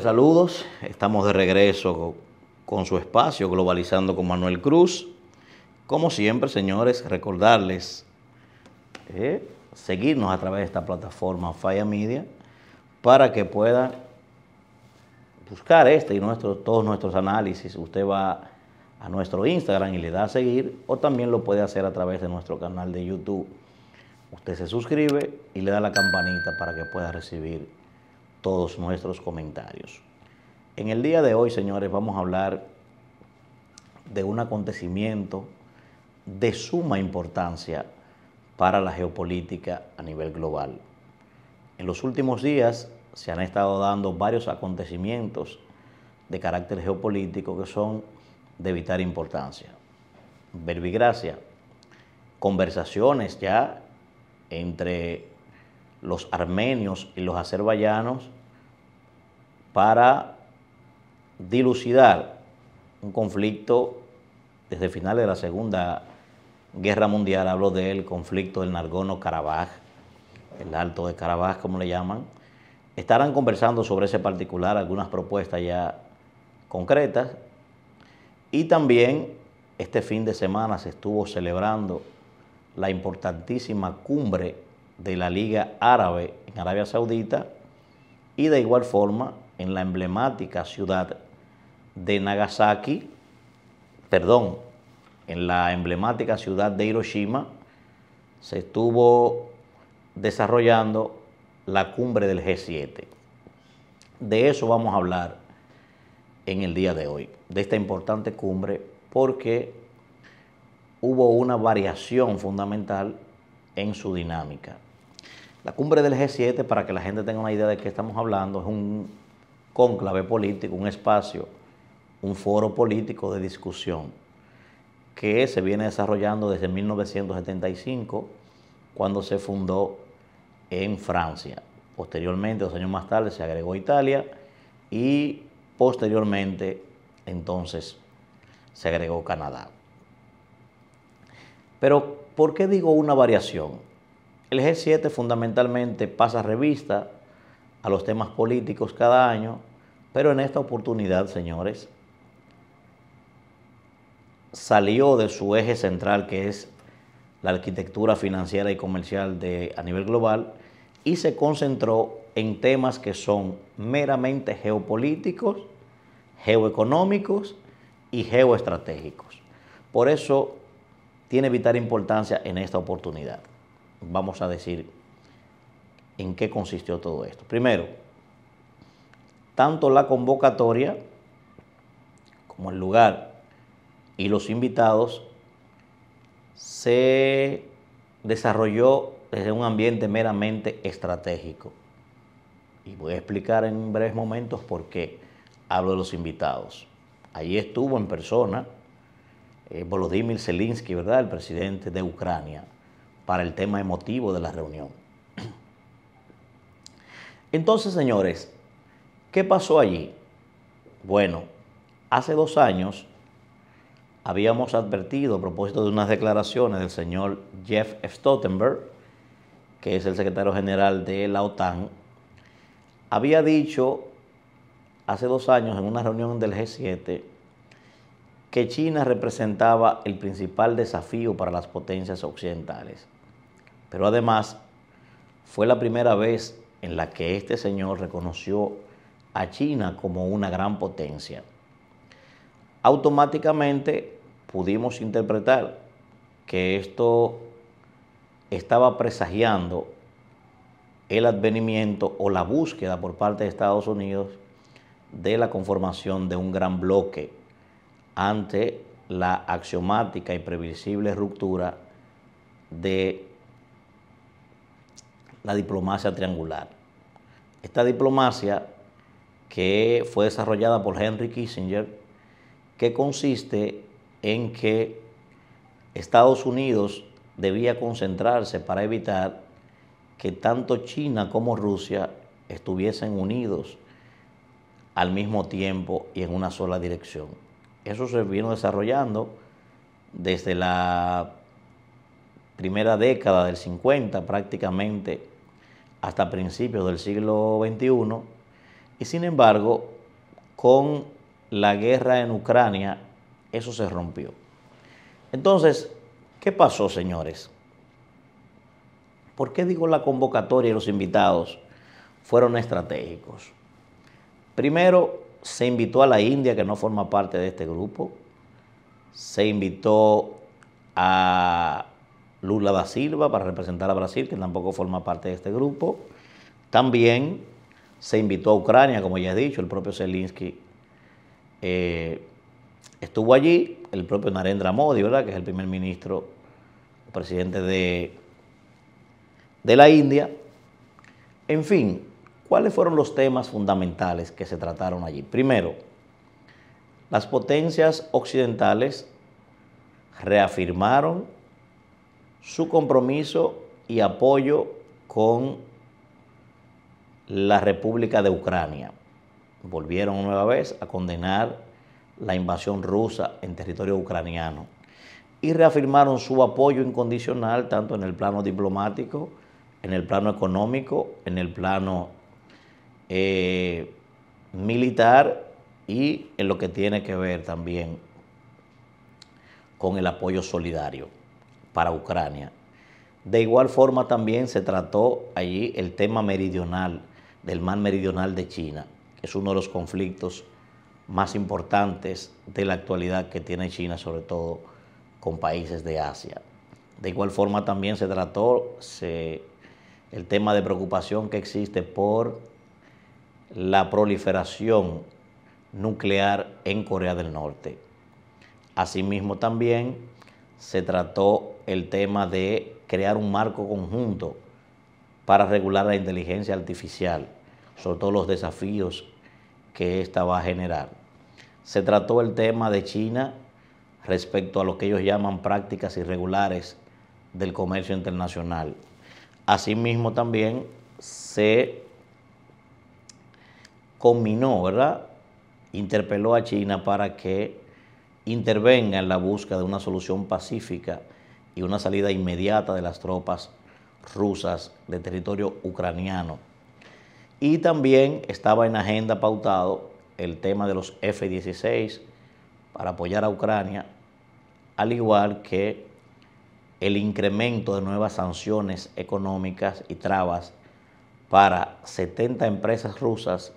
saludos. Estamos de regreso con su espacio Globalizando con Manuel Cruz. Como siempre, señores, recordarles eh, seguirnos a través de esta plataforma Faya Media para que puedan buscar este y todos nuestros análisis. Usted va a nuestro Instagram y le da a seguir o también lo puede hacer a través de nuestro canal de YouTube. Usted se suscribe y le da la campanita para que pueda recibir todos nuestros comentarios. En el día de hoy, señores, vamos a hablar de un acontecimiento de suma importancia para la geopolítica a nivel global. En los últimos días se han estado dando varios acontecimientos de carácter geopolítico que son de vital importancia. Verbigracia, conversaciones ya entre los armenios y los azerbaiyanos para dilucidar un conflicto desde finales de la Segunda Guerra Mundial, hablo del conflicto del Nargono-Karabaj, el Alto de Karabaj, como le llaman, estarán conversando sobre ese particular algunas propuestas ya concretas. Y también este fin de semana se estuvo celebrando la importantísima cumbre de la Liga Árabe en Arabia Saudita y de igual forma en la emblemática ciudad de Nagasaki, perdón, en la emblemática ciudad de Hiroshima, se estuvo desarrollando la cumbre del G7. De eso vamos a hablar en el día de hoy, de esta importante cumbre, porque hubo una variación fundamental en su dinámica. La cumbre del G7, para que la gente tenga una idea de qué estamos hablando, es un cónclave político, un espacio, un foro político de discusión que se viene desarrollando desde 1975, cuando se fundó en Francia. Posteriormente, dos años más tarde, se agregó Italia y posteriormente, entonces, se agregó Canadá. Pero, ¿por qué digo una variación? El G7 fundamentalmente pasa revista a los temas políticos cada año, pero en esta oportunidad, señores, salió de su eje central que es la arquitectura financiera y comercial a nivel global y se concentró en temas que son meramente geopolíticos, geoeconómicos y geoestratégicos. Por eso tiene vital importancia en esta oportunidad vamos a decir en qué consistió todo esto. Primero, tanto la convocatoria como el lugar y los invitados se desarrolló desde un ambiente meramente estratégico. Y voy a explicar en breves momentos por qué hablo de los invitados. Allí estuvo en persona eh, Volodymyr Zelensky, ¿verdad? El presidente de Ucrania, para el tema emotivo de la reunión. Entonces, señores, ¿qué pasó allí? Bueno, hace dos años habíamos advertido a propósito de unas declaraciones del señor Jeff Stoltenberg, que es el secretario general de la OTAN, había dicho hace dos años en una reunión del G7 que China representaba el principal desafío para las potencias occidentales. Pero además fue la primera vez en la que este señor reconoció a China como una gran potencia. Automáticamente pudimos interpretar que esto estaba presagiando el advenimiento o la búsqueda por parte de Estados Unidos de la conformación de un gran bloque ante la axiomática y previsible ruptura de la diplomacia triangular. Esta diplomacia que fue desarrollada por Henry Kissinger, que consiste en que Estados Unidos debía concentrarse para evitar que tanto China como Rusia estuviesen unidos al mismo tiempo y en una sola dirección. Eso se vino desarrollando desde la primera década del 50 prácticamente hasta principios del siglo XXI, y sin embargo, con la guerra en Ucrania, eso se rompió. Entonces, ¿qué pasó, señores? ¿Por qué digo la convocatoria y los invitados fueron estratégicos? Primero, se invitó a la India, que no forma parte de este grupo. Se invitó a Lula da Silva para representar a Brasil, que tampoco forma parte de este grupo. También se invitó a Ucrania, como ya he dicho, el propio Zelensky eh, estuvo allí, el propio Narendra Modi, que es el primer ministro, presidente de, de la India. En fin, ¿cuáles fueron los temas fundamentales que se trataron allí? Primero, las potencias occidentales reafirmaron su compromiso y apoyo con la República de Ucrania. Volvieron una vez a condenar la invasión rusa en territorio ucraniano y reafirmaron su apoyo incondicional tanto en el plano diplomático, en el plano económico, en el plano eh, militar y en lo que tiene que ver también con el apoyo solidario para Ucrania. De igual forma también se trató allí el tema meridional, del mar meridional de China, que es uno de los conflictos más importantes de la actualidad que tiene China, sobre todo con países de Asia. De igual forma también se trató el tema de preocupación que existe por la proliferación nuclear en Corea del Norte. Asimismo también se trató el tema de crear un marco conjunto para regular la inteligencia artificial, sobre todo los desafíos que esta va a generar. Se trató el tema de China respecto a lo que ellos llaman prácticas irregulares del comercio internacional. Asimismo también se combinó, ¿verdad? Interpeló a China para que intervenga en la búsqueda de una solución pacífica y una salida inmediata de las tropas rusas de territorio ucraniano. Y también estaba en agenda pautado el tema de los F-16 para apoyar a Ucrania, al igual que el incremento de nuevas sanciones económicas y trabas para 70 empresas rusas,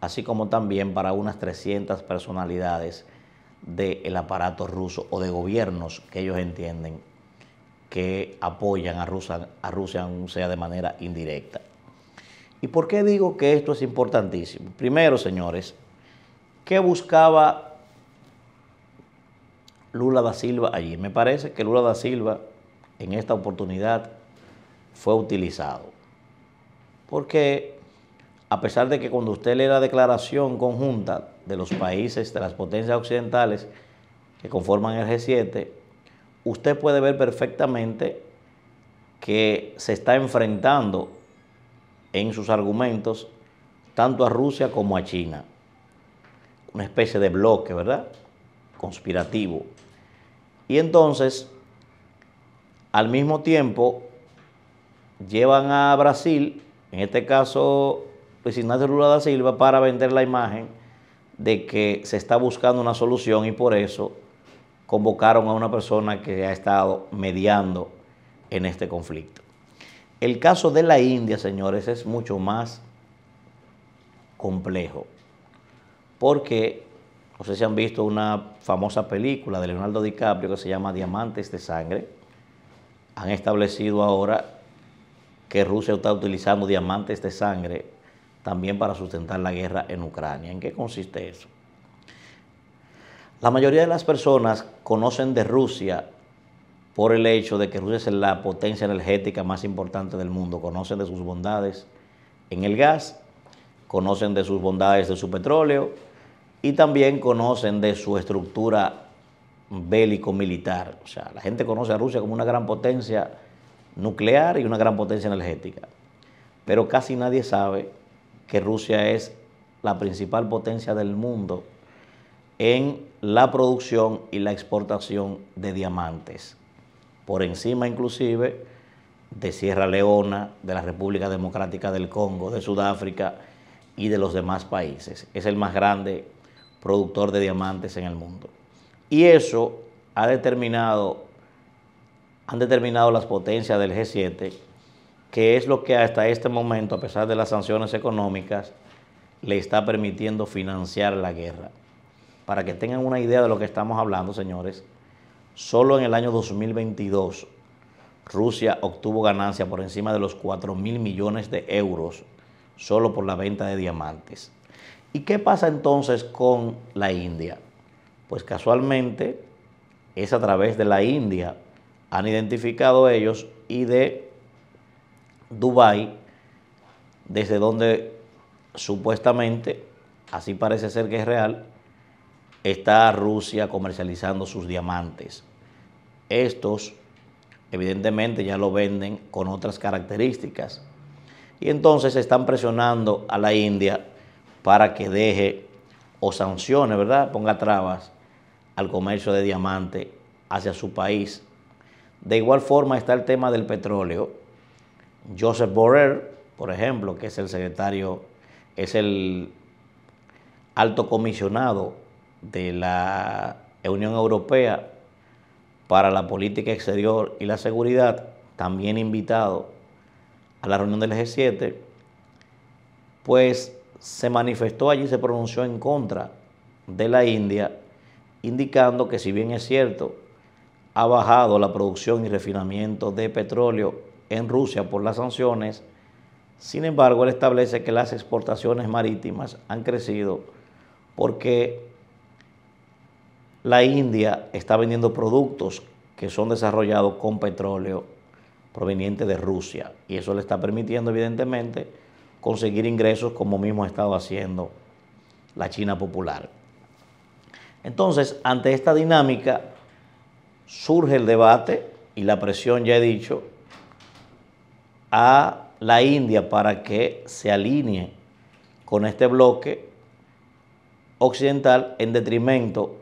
así como también para unas 300 personalidades del aparato ruso o de gobiernos que ellos entienden que apoyan a Rusia, a Rusia, sea de manera indirecta. ¿Y por qué digo que esto es importantísimo? Primero, señores, ¿qué buscaba Lula da Silva allí? Me parece que Lula da Silva en esta oportunidad fue utilizado. Porque a pesar de que cuando usted lee la declaración conjunta de los países, de las potencias occidentales que conforman el G7, usted puede ver perfectamente que se está enfrentando en sus argumentos tanto a Rusia como a China. Una especie de bloque, ¿verdad? Conspirativo. Y entonces, al mismo tiempo, llevan a Brasil, en este caso Luis Ignacio Lula da Silva, para vender la imagen de que se está buscando una solución y por eso convocaron a una persona que ha estado mediando en este conflicto. El caso de la India, señores, es mucho más complejo, porque no sé si han visto una famosa película de Leonardo DiCaprio que se llama Diamantes de Sangre. Han establecido ahora que Rusia está utilizando diamantes de sangre también para sustentar la guerra en Ucrania. ¿En qué consiste eso? La mayoría de las personas conocen de Rusia por el hecho de que Rusia es la potencia energética más importante del mundo. Conocen de sus bondades en el gas, conocen de sus bondades de su petróleo y también conocen de su estructura bélico-militar. O sea, la gente conoce a Rusia como una gran potencia nuclear y una gran potencia energética. Pero casi nadie sabe que Rusia es la principal potencia del mundo en la producción y la exportación de diamantes, por encima inclusive de Sierra Leona, de la República Democrática del Congo, de Sudáfrica y de los demás países. Es el más grande productor de diamantes en el mundo. Y eso ha determinado, han determinado las potencias del G7 que es lo que hasta este momento, a pesar de las sanciones económicas, le está permitiendo financiar la guerra. Para que tengan una idea de lo que estamos hablando, señores, solo en el año 2022 Rusia obtuvo ganancia por encima de los 4 mil millones de euros solo por la venta de diamantes. ¿Y qué pasa entonces con la India? Pues casualmente es a través de la India, han identificado ellos y de Dubái, desde donde supuestamente, así parece ser que es real, está Rusia comercializando sus diamantes. Estos, evidentemente, ya lo venden con otras características. Y entonces están presionando a la India para que deje o sancione, ¿verdad? Ponga trabas al comercio de diamante hacia su país. De igual forma está el tema del petróleo Joseph Borrell, por ejemplo, que es el secretario, es el alto comisionado de la Unión Europea para la Política Exterior y la Seguridad, también invitado a la reunión del G7, pues se manifestó allí, se pronunció en contra de la India, indicando que si bien es cierto, ha bajado la producción y refinamiento de petróleo en Rusia por las sanciones. Sin embargo, él establece que las exportaciones marítimas han crecido porque la India está vendiendo productos que son desarrollados con petróleo proveniente de Rusia. Y eso le está permitiendo, evidentemente, conseguir ingresos como mismo ha estado haciendo la China popular. Entonces, ante esta dinámica, surge el debate y la presión, ya he dicho, a la India para que se alinee con este bloque occidental en detrimento,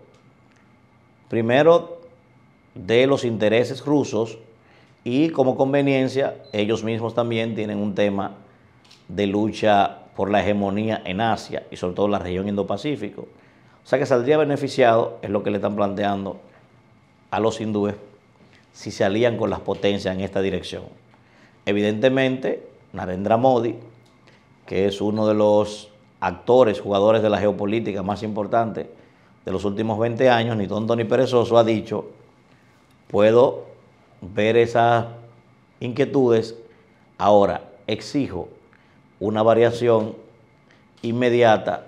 primero, de los intereses rusos y como conveniencia, ellos mismos también tienen un tema de lucha por la hegemonía en Asia y sobre todo la región Indo-Pacífico. O sea que saldría beneficiado, es lo que le están planteando a los hindúes, si se alían con las potencias en esta dirección. Evidentemente, Narendra Modi, que es uno de los actores, jugadores de la geopolítica más importante de los últimos 20 años, ni tonto ni perezoso, ha dicho, puedo ver esas inquietudes, ahora exijo una variación inmediata,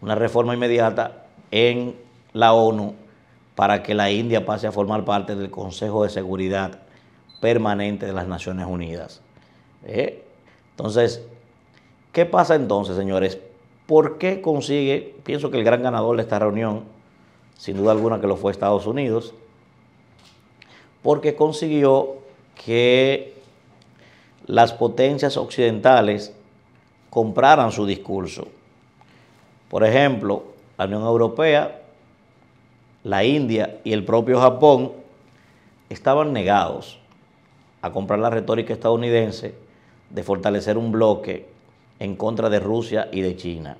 una reforma inmediata en la ONU para que la India pase a formar parte del Consejo de Seguridad permanente de las Naciones Unidas. ¿Eh? Entonces, ¿qué pasa entonces, señores? ¿Por qué consigue? Pienso que el gran ganador de esta reunión, sin duda alguna que lo fue Estados Unidos, porque consiguió que las potencias occidentales compraran su discurso. Por ejemplo, la Unión Europea, la India y el propio Japón estaban negados a comprar la retórica estadounidense de fortalecer un bloque en contra de Rusia y de China.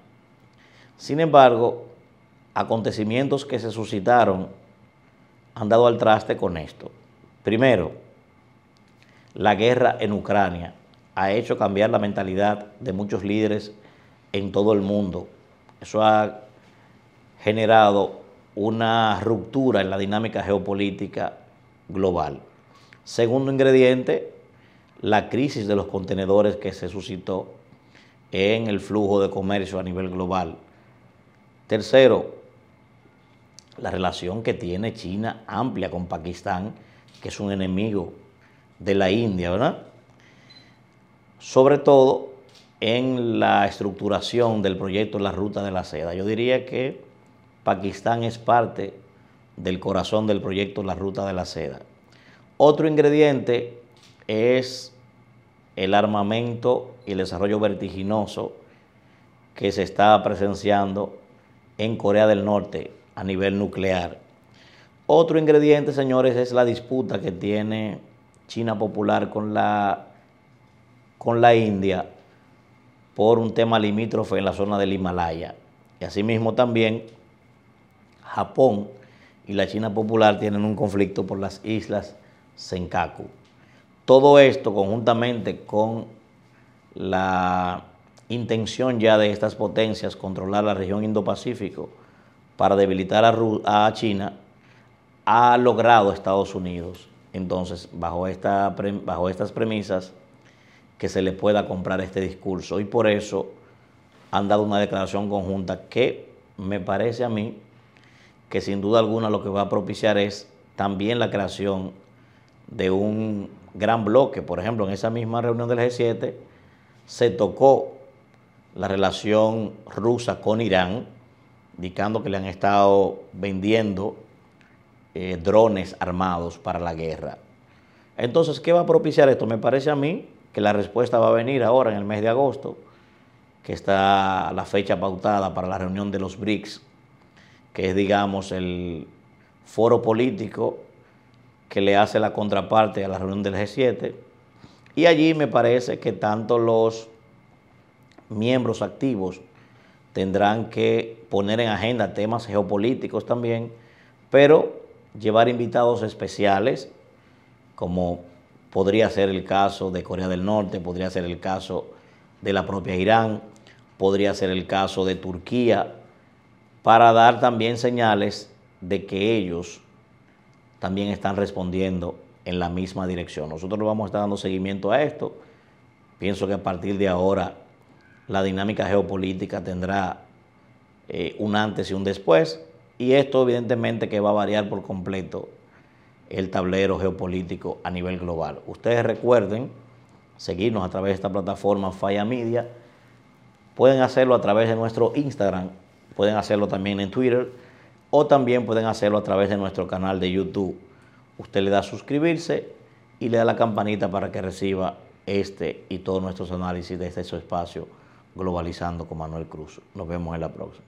Sin embargo, acontecimientos que se suscitaron han dado al traste con esto. Primero, la guerra en Ucrania ha hecho cambiar la mentalidad de muchos líderes en todo el mundo. Eso ha generado una ruptura en la dinámica geopolítica global. Segundo ingrediente, la crisis de los contenedores que se suscitó en el flujo de comercio a nivel global. Tercero, la relación que tiene China amplia con Pakistán, que es un enemigo de la India, ¿verdad? Sobre todo en la estructuración del proyecto La Ruta de la Seda. Yo diría que Pakistán es parte del corazón del proyecto La Ruta de la Seda. Otro ingrediente es el armamento y el desarrollo vertiginoso que se está presenciando en Corea del Norte a nivel nuclear. Otro ingrediente, señores, es la disputa que tiene China Popular con la, con la India por un tema limítrofe en la zona del Himalaya. Y asimismo también Japón y la China Popular tienen un conflicto por las islas Senkaku. Todo esto conjuntamente con la intención ya de estas potencias controlar la región Indo-Pacífico para debilitar a, China, ha logrado Estados Unidos. Entonces, bajo, bajo estas premisas, que se le pueda comprar este discurso. Y por eso han dado una declaración conjunta que me parece a mí que sin duda alguna lo que va a propiciar es también la creación de un gran bloque. Por ejemplo, en esa misma reunión del G7 se tocó la relación rusa con Irán, indicando que le han estado vendiendo eh, drones armados para la guerra. Entonces, ¿qué va a propiciar esto? Me parece a mí que la respuesta va a venir ahora en el mes de agosto, que está la fecha pautada para la reunión de los BRICS, que es, digamos, el foro político que le hace la contraparte a la reunión del G7. Y allí me parece que tanto los miembros activos tendrán que poner en agenda temas geopolíticos también, pero llevar invitados especiales, como podría ser el caso de Corea del Norte, podría ser el caso de la propia Irán, podría ser el caso de Turquía, para dar también señales de que ellos también están respondiendo en la misma dirección. Nosotros vamos a estar dando seguimiento a esto. Pienso que a partir de ahora la dinámica geopolítica tendrá eh, un antes y un después, y esto evidentemente que va a variar por completo el tablero geopolítico a nivel global. Ustedes recuerden seguirnos a través de esta plataforma Falla Media, pueden hacerlo a través de nuestro Instagram, pueden hacerlo también en Twitter, o también pueden hacerlo a través de nuestro canal de YouTube. Usted le da a suscribirse y le da la campanita para que reciba este y todos nuestros análisis de este espacio Globalizando con Manuel Cruz. Nos vemos en la próxima.